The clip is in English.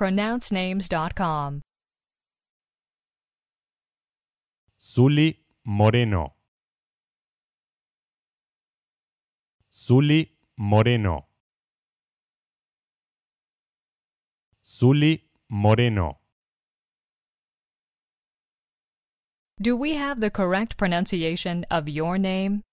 pronouncenames.com. Zuli Moreno. Zuli Moreno. Zuli Moreno. Do we have the correct pronunciation of your name?